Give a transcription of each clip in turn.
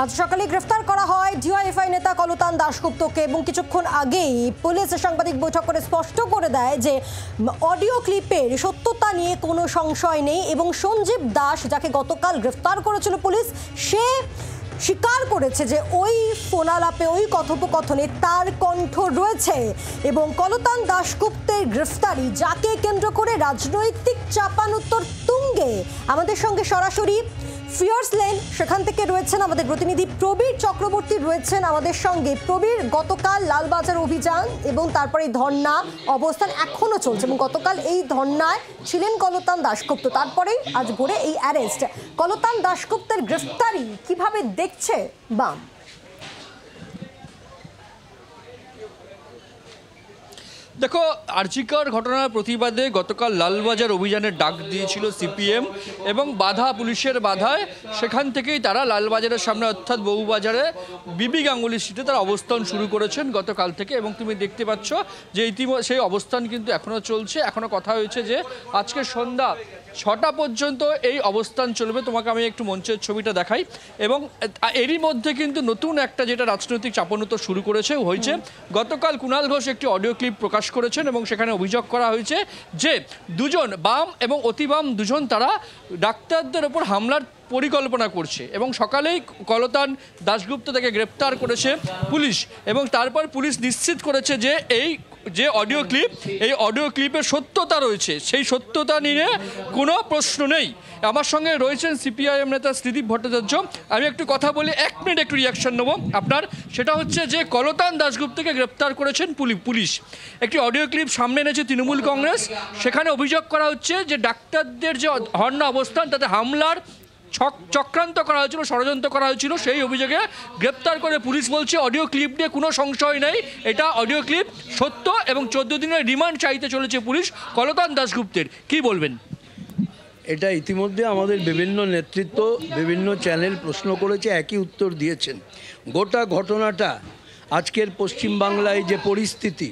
আজ সকালে গ্রেফতার করা হয় ডিওয়াইএফআই নেতা কলতান দাশগুপ্তকে এবং কিছুক্ষণ আগেই পুলিশ সাংবাদিক বৈঠক করে স্পষ্ট করে দেয় যে অডিও ক্লিপের সত্যতা নিয়ে কোনো সংশয় নেই এবং সঞ্জীব দাস যাকে গতকাল গ্রেফতার করেছিল পুলিশ সে স্বীকার করেছে যে ওই ফোনালাপে ওই কথোপকথনে তার কণ্ঠ রয়েছে এবং কলতান দাশগুপ্তের গ্রেফতারি যাকে কেন্দ্র করে রাজনৈতিক চাপান উত্তর তুঙ্গে আমাদের সঙ্গে সরাসরি ফিয়ার্স লেন সেখান থেকে রয়েছেন আমাদের প্রতিনিধি প্রবীর চক্রবর্তী রয়েছেন আমাদের সঙ্গে প্রবীর গতকাল লালবাজার অভিযান এবং তারপরে এই ধর্না অবস্থান এখনও চলছে এবং গতকাল এই ধর্নায় ছিলেন কলতান দাশগুপ্ত তারপরেই আজ ভোরে এই অ্যারেস্ট কলতান দাশগুপ্তের গ্রেফতারি কিভাবে দেখছে বাম দেখো আর্চিকার ঘটনার প্রতিবাদে গতকাল লালবাজার অভিযানের ডাক দিয়েছিল সিপিএম এবং বাধা পুলিশের বাধায় সেখান থেকেই তারা লালবাজারের সামনে অর্থাৎ বহুবাজারে বিবি গাঙ্গুলি সিটে তারা অবস্থান শুরু করেছেন গতকাল থেকে এবং তুমি দেখতে পাচ্ছ যে ইতিমধ্যে সেই অবস্থান কিন্তু এখনও চলছে এখনও কথা হয়েছে যে আজকে সন্ধ্যা ছটা পর্যন্ত এই অবস্থান চলবে তোমাকে আমি একটু মঞ্চের ছবিটা দেখাই এবং এরই মধ্যে কিন্তু নতুন একটা যেটা রাজনৈতিক চাপনত শুরু করেছে হয়েছে গতকাল কুণাল ঘোষ একটি অডিও ক্লিপ প্রকাশ প্রকাশ করেছেন এবং সেখানে অভিযোগ করা হয়েছে যে দুজন বাম এবং অতিবাম দুজন তারা ডাক্তারদের ওপর হামলার পরিকল্পনা করছে এবং সকালেই কলতান দাশগুপ্ত তাকে গ্রেপ্তার করেছে পুলিশ এবং তারপর পুলিশ নিশ্চিত করেছে যে এই যে অডিও ক্লিপ এই অডিও ক্লিপের সত্যতা রয়েছে সেই সত্যতা নিয়ে কোনো প্রশ্ন নেই আমার সঙ্গে রয়েছেন সিপিআইএম নেতা শ্রীদীপ ভট্টাচার্য আমি একটু কথা বলি এক মিনিট একটু রিয়াকশন নেবো আপনার সেটা হচ্ছে যে কলতান দাশগুপ্তকে গ্রেপ্তার করেছেন পুলিশ একটি অডিও ক্লিপ সামনে এনেছে তৃণমূল কংগ্রেস সেখানে অভিযোগ করা হচ্ছে যে ডাক্তারদের যে হর্ণ অবস্থান তাতে হামলার চক্রান্ত করা হয়েছিল ষড়যন্ত্র করা হয়েছিল সেই অভিযোগে গ্রেপ্তার করে পুলিশ বলছে অডিও ক্লিপ নিয়ে কোনো সংশয় নেই এটা অডিও ক্লিপ সত্য এবং চোদ্দ দিনের রিমান্ড চাইতে চলেছে পুলিশ কলতান দাশগুপ্তের কি বলবেন এটা ইতিমধ্যে আমাদের বিভিন্ন নেতৃত্ব বিভিন্ন চ্যানেল প্রশ্ন করেছে একই উত্তর দিয়েছেন গোটা ঘটনাটা আজকের পশ্চিমবাংলায় যে পরিস্থিতি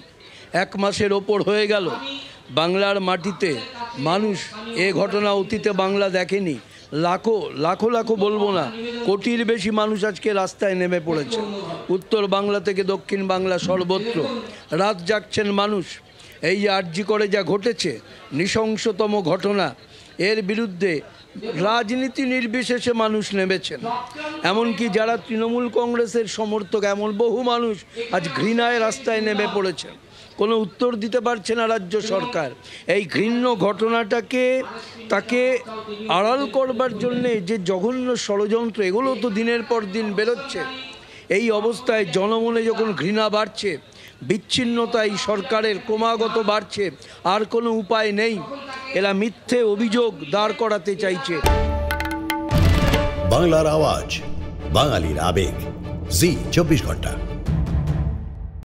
এক মাসের ওপর হয়ে গেল বাংলার মাটিতে মানুষ এ ঘটনা অতীতে বাংলা দেখেনি লাখো লাখো লাখো বলবো না কোটির বেশি মানুষ আজকে রাস্তায় নেমে পড়েছে উত্তর বাংলা থেকে দক্ষিণ বাংলা সর্বত্র রাত জাগছেন মানুষ এই যে আর্জি করে যা ঘটেছে নৃশংসতম ঘটনা এর বিরুদ্ধে রাজনীতি নির্বিশেষে মানুষ নেমেছেন এমনকি যারা তৃণমূল কংগ্রেসের সমর্থক এমন বহু মানুষ আজ ঘৃণায় রাস্তায় নেমে পড়েছেন কোনো উত্তর দিতে পারছে না রাজ্য সরকার এই ঘৃণ্য ঘটনাটাকে তাকে আড়াল করবার জন্যে যে জঘন্য ষড়যন্ত্র এগুলো তো দিনের পর দিন বেরোচ্ছে এই অবস্থায় জনমনে যখন ঘৃণা বাড়ছে বিচ্ছিন্নতা এই সরকারের ক্রমাগত বাড়ছে আর কোনো উপায় নেই এরা মিথ্যে অভিযোগ দাঁড় করাতে চাইছে বাংলার আওয়াজ বাঙালির আবেগ জি চব্বিশ ঘন্টা